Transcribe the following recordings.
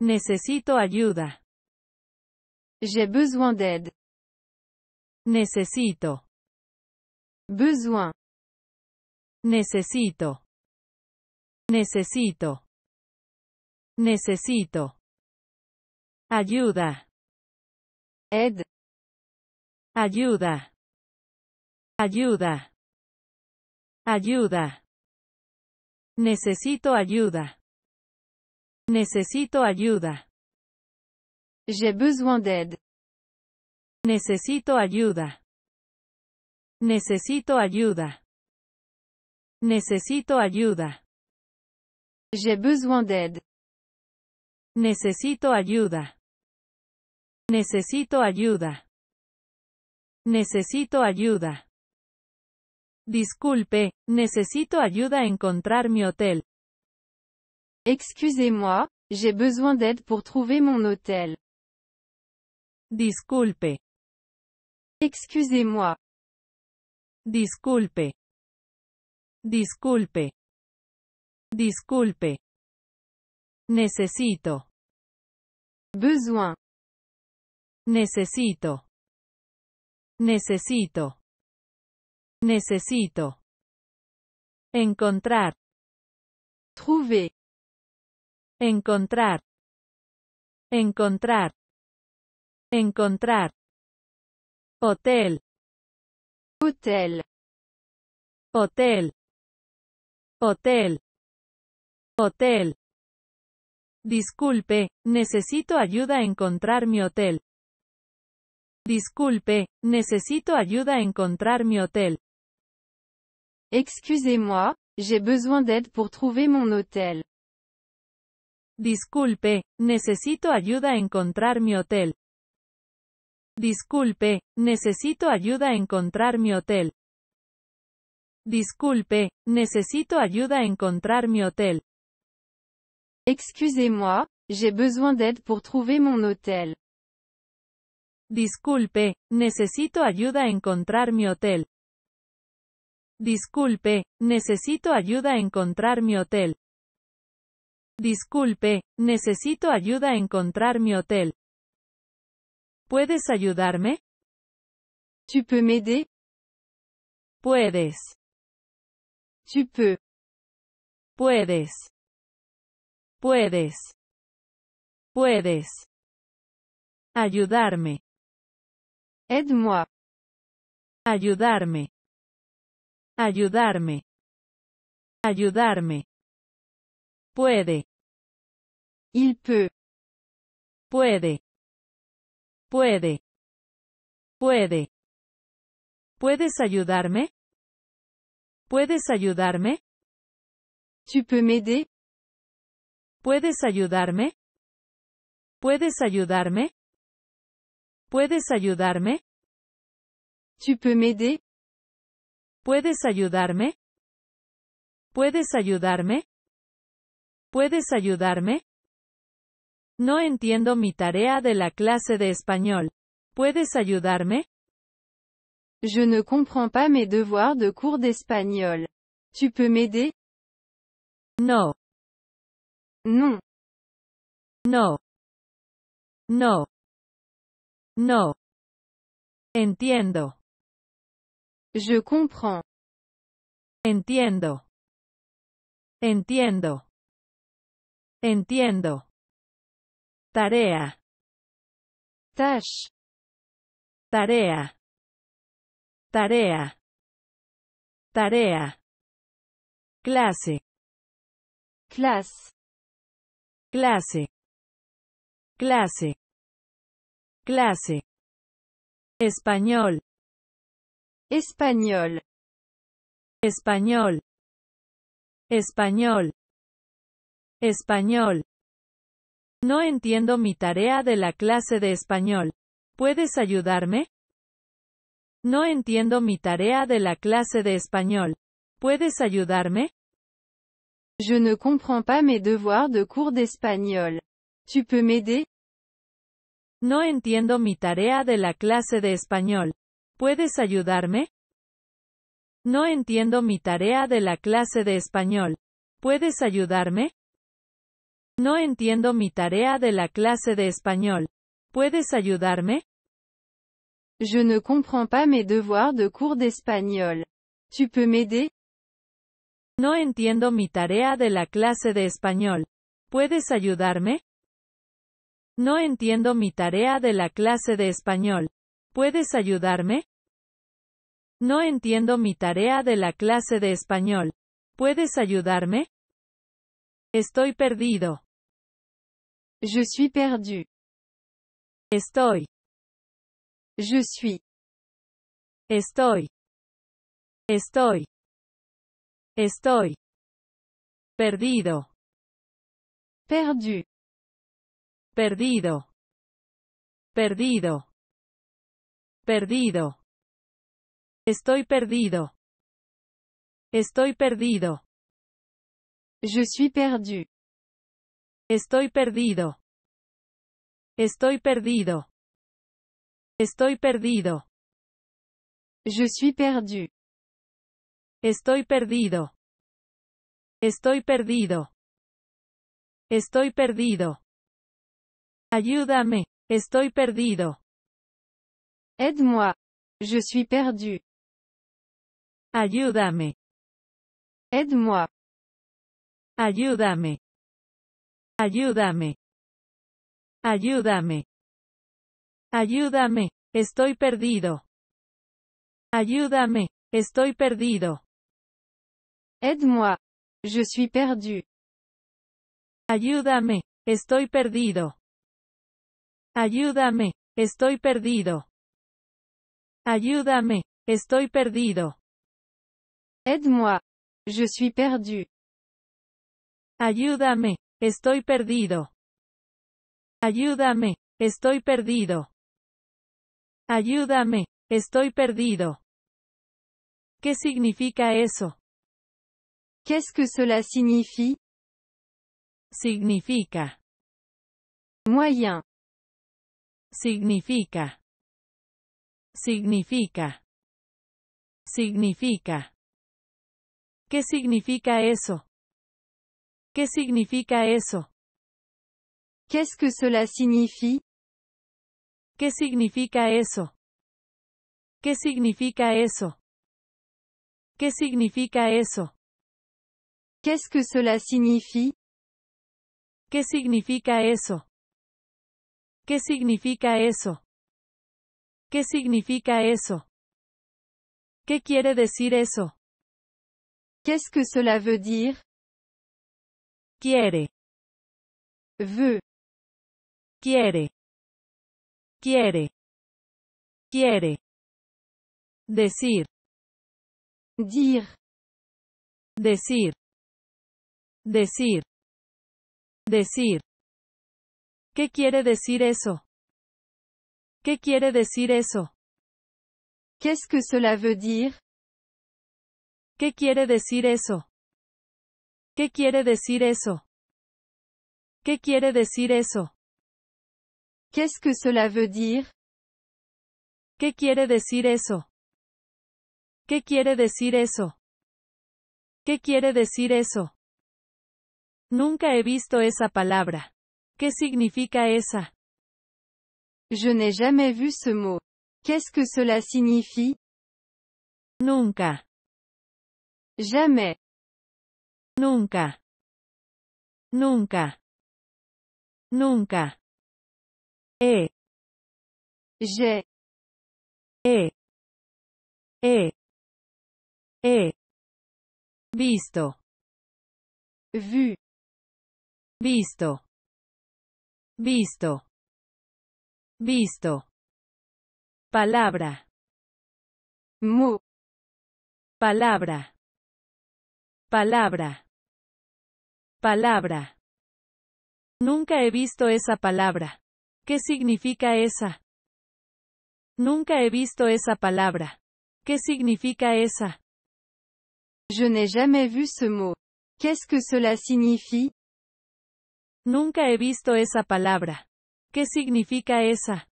Necesito ayuda. J'ai besoin d'aide. Necesito. Besoin. Necesito. Necesito. Necesito. Ayuda. Ed. Ayuda. Ayuda. Ayuda. Necesito ayuda. Necesito ayuda. J'ai besoin d'aide. Necesito ayuda. Necesito ayuda. Necesito ayuda. J'ai besoin d'aide. Necesito ayuda. Necesito ayuda. Necesito ayuda. Disculpe, necesito ayuda a encontrar mi hotel. Excusez-moi, j'ai besoin d'aide pour trouver mon hôtel. Disculpe. Excusez-moi. Disculpe. Disculpe. Disculpe. Necesito. Besoin. Necesito. Necesito. Necesito. Encontrar. Trouver. encontrar, encontrar, encontrar, hotel, hotel, hotel, hotel, hotel. Disculpe, necesito ayuda a encontrar mi hotel. Disculpe, necesito ayuda a encontrar mi hotel. Excusez-moi, j'ai besoin d'aide pour trouver mon hôtel. Disculpe, necesito ayuda a encontrar mi hotel. Disculpe, necesito ayuda a encontrar mi hotel. Disculpe, necesito ayuda a encontrar mi hotel. Excusez-moi, j'ai besoin d'aide pour trouver mon hôtel. Disculpe, necesito ayuda a encontrar mi hotel. Disculpe, necesito ayuda a encontrar mi hotel. Disculpe, necesito ayuda a encontrar mi hotel. ¿Puedes ayudarme? Tu peux m'aider? Puedes. Tu peux. Puedes. Puedes. Puedes. Ayudarme. aide Ayudarme. Ayudarme. Ayudarme. Puede. Il Puede. Puede. Puede. ¿Puedes ayudarme? ¿Puedes ayudarme? Tu peux m'aider? ¿Puedes ayudarme? ¿Puedes ayudarme? ¿Puedes ayudarme? Tu peux m'aider? ¿Puedes ayudarme? ¿Puedes ayudarme? ¿Puedes ayudarme? No entiendo mi tarea de la clase de español. ¿Puedes ayudarme? Je ne comprends pas mes devoirs de cours d'espagnol. Tu peux m'aider? No. Non. No. No. No. Entiendo. Je comprends. Entiendo. Entiendo. Entiendo. Tarea. Tash. Tarea. Tarea. Tarea. Clase. Clase. Clase. Clase. Clase. Español. Español. Español. Español. Español. No entiendo mi tarea de la clase de español. ¿Puedes ayudarme? No entiendo mi tarea de la clase de español. ¿Puedes ayudarme? Je ne comprends pas mes devoirs de cours d'espagnol. Tu peux m'aider? No entiendo mi tarea de la clase de español. ¿Puedes ayudarme? No entiendo mi tarea de la clase de español. ¿Puedes ayudarme? No entiendo mi tarea de la clase de español. ¿Puedes ayudarme? Je ne comprends pas mes devoirs de cours d'espagnol. Tu peux m'aider? No entiendo mi tarea de la clase de español. ¿Puedes ayudarme? No entiendo mi tarea de la clase de español. ¿Puedes ayudarme? No entiendo mi tarea de la clase de español. ¿Puedes ayudarme? Estoy perdido. Je suis perdu. Estoy. Je suis. Estoy. Estoy. Estoy. Perdido. Perdu. Perdido. Perdido. Perdido. Estoy perdido. Estoy perdido. Je suis perdu. Estoy perdido. Estoy perdido. Estoy perdido. Je suis perdu. Estoy perdido. Estoy perdido. Estoy perdido. Ayúdame. Estoy perdido. Aide-moi. Je suis perdu. Ayúdame. aide Ayúdame. Ayúdame. Ayúdame. Ayúdame. Estoy perdido. Ayúdame. Estoy perdido. Edmo, Je suis perdu. Ayúdame. Estoy perdido. Ayúdame. Estoy perdido. Ayúdame. Estoy perdido. aide Je suis perdu. Ayúdame. Estoy perdido. Ayúdame. Estoy perdido. Ayúdame. Estoy perdido. ¿Qué significa eso? qué ce que cela signifie? Significa. Moyen. Significa. Significa. Significa. ¿Qué significa eso? ¿Qué significa eso? Qu'est-ce que cela signifie? ¿Qué significa eso? ¿Qué significa eso? ¿Qué significa eso? Qu'est-ce que cela signifie? ¿Qué significa eso? ¿Qué significa eso? ¿Qué significa eso? ¿Qué quiere decir eso? Qu'est-ce que cela veut dire? quiere, veut, quiere, quiere, quiere, decir, dire, decir, decir, decir. ¿Qué quiere decir eso? ¿Qué quiere decir eso? ¿Qué es que cela veut dire? ¿Qué quiere decir eso? ¿Qué quiere decir eso? ¿Qué quiere decir eso? ¿Qué es que cela veut dire? ¿Qué quiere decir eso? ¿Qué quiere decir eso? ¿Qué quiere decir eso? Nunca he visto esa palabra. ¿Qué significa esa? Je n'ai jamais vu ce mot. ¿Qué ce que cela signifie? Nunca. Jamais. Nunca. Nunca. Nunca. E. je E. E. E. Visto. Vu. Visto. Visto. Visto. Palabra. Mu. Palabra. Palabra. Palabra. Nunca he visto esa palabra. ¿Qué significa esa? Nunca he visto esa palabra. ¿Qué significa esa? Je n'ai jamais vu ce mot. Qu'est-ce que cela signifie? Nunca he visto esa palabra. ¿Qué significa esa?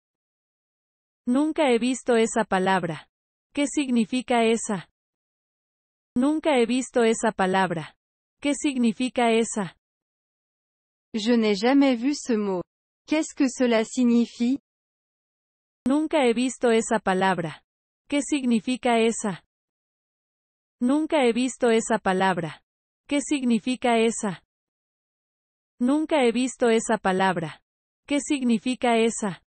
Nunca he visto esa palabra. ¿Qué significa esa? Nunca he visto esa palabra. ¿Qué significa esa? Je n'ai jamais vu ce mot. Qu'est-ce que cela signifie? Nunca he visto esa palabra. ¿Qué significa esa? Nunca he visto esa palabra. ¿Qué significa esa? Nunca he visto esa palabra. ¿Qué significa esa?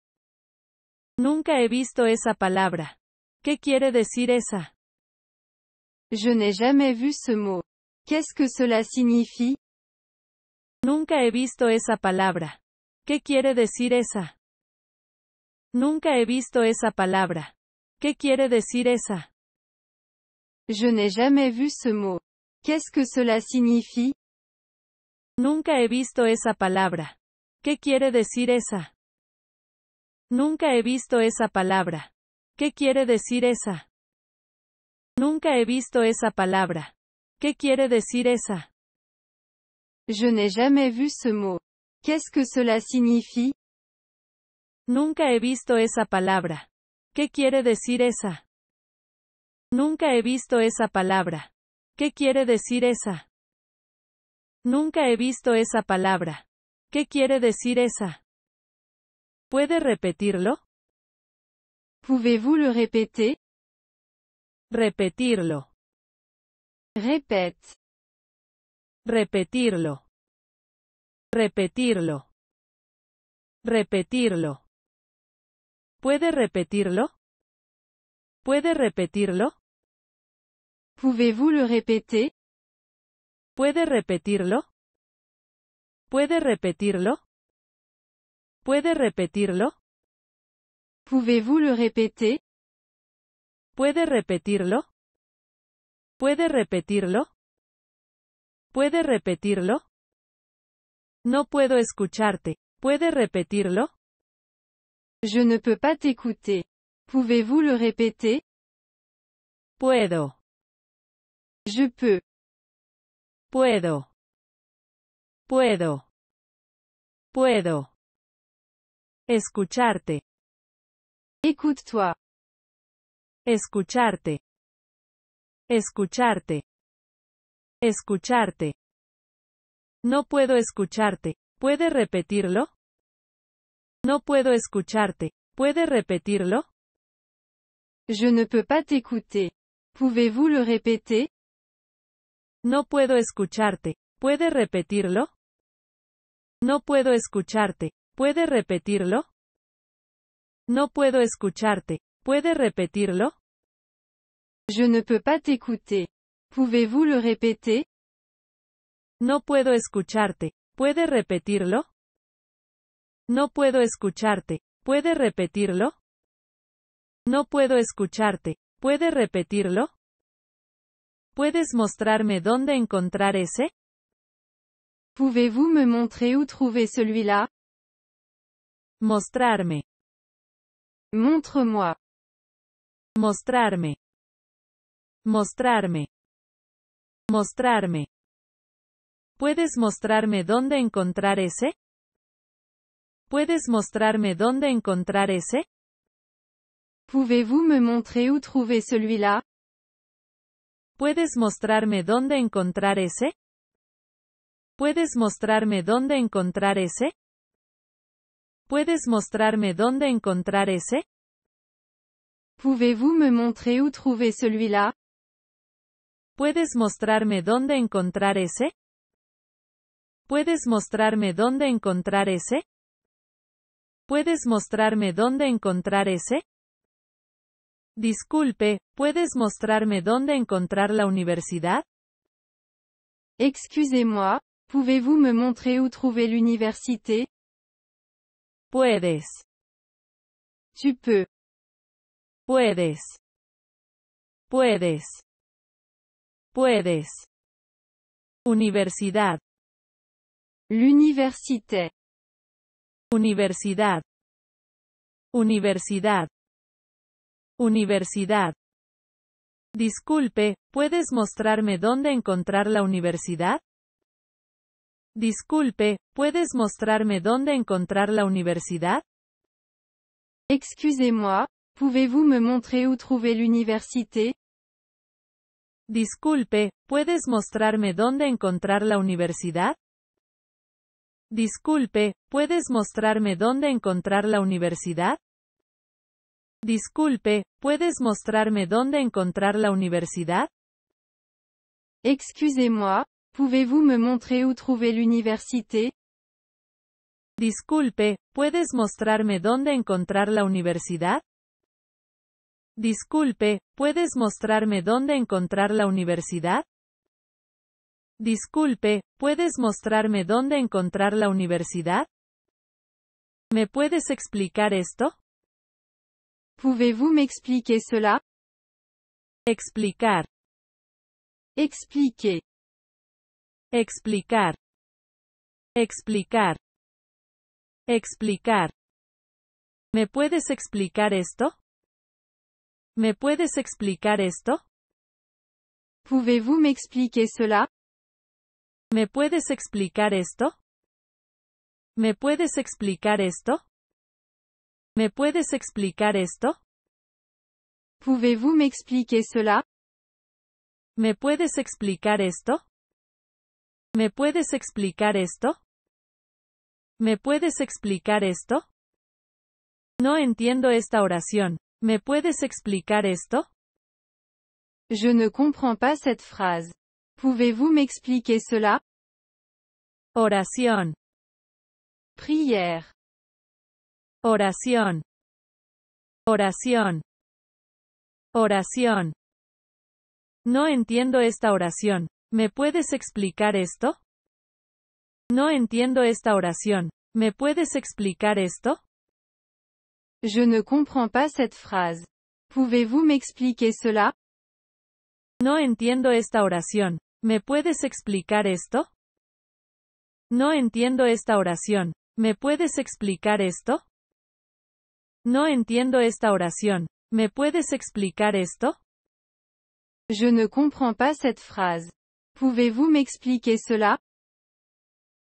Nunca he visto esa palabra. ¿Qué quiere decir esa? Je n'ai jamais vu ce mot. ¿qué es que cela signifie? Nunca he visto esa palabra. ¿Qué quiere decir esa? Nunca he visto esa palabra. ¿Qué quiere decir esa? Je n'ai jamais vu ce mot. ¿Qué es que cela signifie? Nunca he visto esa palabra. ¿Qué quiere decir esa? Nunca he visto esa palabra. ¿Qué quiere decir esa? Nunca he visto esa palabra. ¿Qué quiere decir esa? Je n'ai jamais vu ce mot. Qu'est-ce que cela signifie? Nunca he visto esa palabra. ¿Qué quiere decir esa? Nunca he visto esa palabra. ¿Qué quiere decir esa? Nunca he visto esa palabra. ¿Qué quiere decir esa? ¿Puede repetirlo? Pouvez-vous le répéter? Repetirlo. Repetirlo. Repetirlo. Repetirlo. ¿Puede repetirlo? ¿Puede repetirlo? Pouvez-vous le répéter? ¿Puede repetirlo? ¿Puede repetirlo? ¿Puede repetirlo? Pouvez-vous le répéter? ¿Puede repetirlo? ¿Puede repetirlo? ¿Puede repetirlo? No puedo escucharte. ¿Puede repetirlo? Je ne peux pas t'écouter. Pouvez-vous le répéter? Puedo. Je peux. Puedo. Puedo. Puedo. Escucharte. écoute Escucharte. Escucharte. Escucharte. No puedo escucharte. ¿Puede repetirlo? No puedo escucharte. ¿Puede repetirlo? Je ne peux pas t'écouter. Pouvez-vous le répéter? No puedo escucharte. ¿Puede repetirlo? No puedo escucharte. ¿Puede repetirlo? No puedo escucharte. ¿Puede repetirlo? Je ne peux pas t'écouter. Pouvez-vous le répéter? No puedo escucharte. ¿Puede repetirlo? No puedo escucharte. ¿Puede repetirlo? No puedo escucharte. ¿Puede repetirlo? ¿Puedes mostrarme dónde encontrar ese? Pouvez-vous me montrer où trouver celui-là? Mostrarme. Montre-moi. Mostrarme. Mostrarme. Mostrarme. ¿Puedes mostrarme dónde encontrar ese? ¿Puedes mostrarme dónde encontrar ese? Pouvez-vous me montrer où trouver celui-là? ¿Puedes mostrarme dónde encontrar ese? ¿Puedes mostrarme dónde encontrar ese? ¿Puedes mostrarme dónde encontrar ese? me ¿Puedes mostrarme dónde encontrar ese? ¿Puedes mostrarme dónde encontrar ese? ¿Puedes mostrarme dónde encontrar ese? Disculpe, ¿puedes mostrarme dónde encontrar la universidad? Excusez-moi, pouvez-vous me montrer où trouver l'université? Puedes. Tu peux. Puedes. Puedes. Puedes. Universidad. L'université. Universidad. Universidad. Universidad. Disculpe, ¿puedes mostrarme dónde encontrar la universidad? Disculpe, ¿puedes mostrarme dónde encontrar la universidad? Excusez-moi, pouvez-vous me montrer où trouver l'université? Disculpe, ¿puedes mostrarme dónde encontrar la universidad? Disculpe, ¿puedes mostrarme dónde encontrar la universidad? Disculpe, ¿puedes mostrarme dónde encontrar la universidad? Excusez-moi, pouvez-vous me montrer où trouver l'université? Disculpe, ¿puedes mostrarme dónde encontrar la universidad? Disculpe, ¿puedes mostrarme dónde encontrar la universidad? Disculpe, ¿puedes mostrarme dónde encontrar la universidad? ¿Me puedes explicar esto? Pouvez-vous m'expliquer cela? Explicar. Explique. Explicar. Explicar. Explicar. ¿Me puedes explicar esto? ¿Me puedes explicar esto? Pouvez-vous m'expliquer cela? ¿Me puedes explicar esto? ¿Me puedes explicar esto? ¿Me puedes explicar esto? Pouvez-vous m'expliquer ¿Me puedes explicar esto? ¿Me puedes explicar esto? ¿Me puedes explicar esto? No entiendo esta oración. ¿Me puedes explicar esto? Je ne comprends pas cette phrase. Pouvez-vous m'expliquer cela? Oración. Prière. Oración. Oración. Oración. No entiendo esta oración. ¿Me puedes explicar esto? No entiendo esta oración. ¿Me puedes explicar esto? Je ne comprends pas cette phrase. Pouvez-vous m'expliquer cela? No entiendo esta oración. ¿Me puedes explicar esto? No entiendo esta oración. ¿Me puedes explicar esto? No entiendo esta oración. ¿Me puedes explicar esto? Je ne comprends pas cette phrase. Pouvez-vous m'expliquer cela?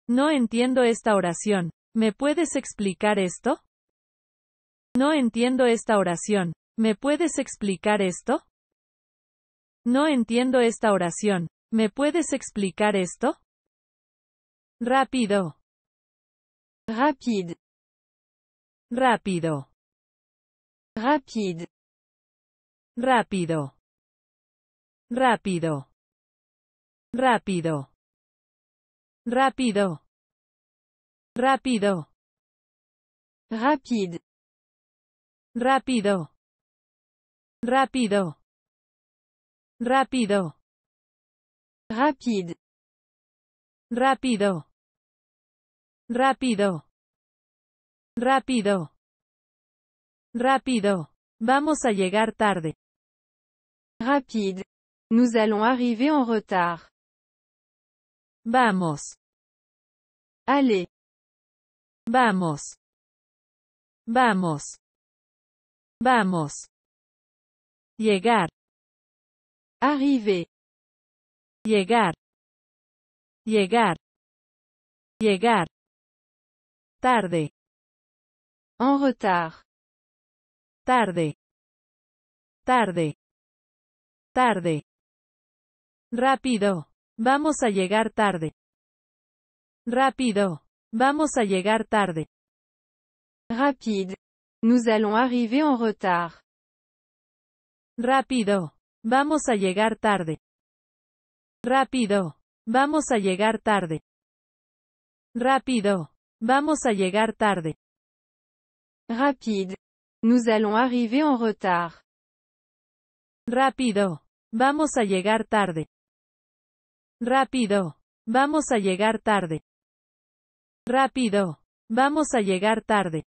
No entiendo esta oración. ¿Me puedes explicar esto? No entiendo esta oración. ¿Me puedes explicar esto? No entiendo esta oración. ¿Me puedes explicar esto? Rápido. Rápido. Rápido. Rápido. Rápido. Rápido. Rápido. Rápido. Rápido. Rápido. Rápido. Rápido. Rápido. Rápido. Rápido. Rápido. Rápido. Rápido. Vamos a llegar tarde. Rapide. Nous allons arriver en retard. Vamos. Allez. Vamos. Vamos. Vamos. Llegar. Arriver. Llegar. Llegar. Llegar. Tarde. En retard. Tarde. Tarde. Tarde. Rápido. Vamos a llegar tarde. Rápido. Vamos a llegar tarde. Rapide. Nous allons arriver en retard. Rápido. Vamos a llegar tarde. Rápido. Vamos a llegar tarde. Rápido. Vamos a llegar tarde. ¡Rápido! Nous allons arriver en retard. Rápido. Vamos a llegar tarde. Rápido. Vamos a llegar tarde. Rápido. Vamos a llegar tarde.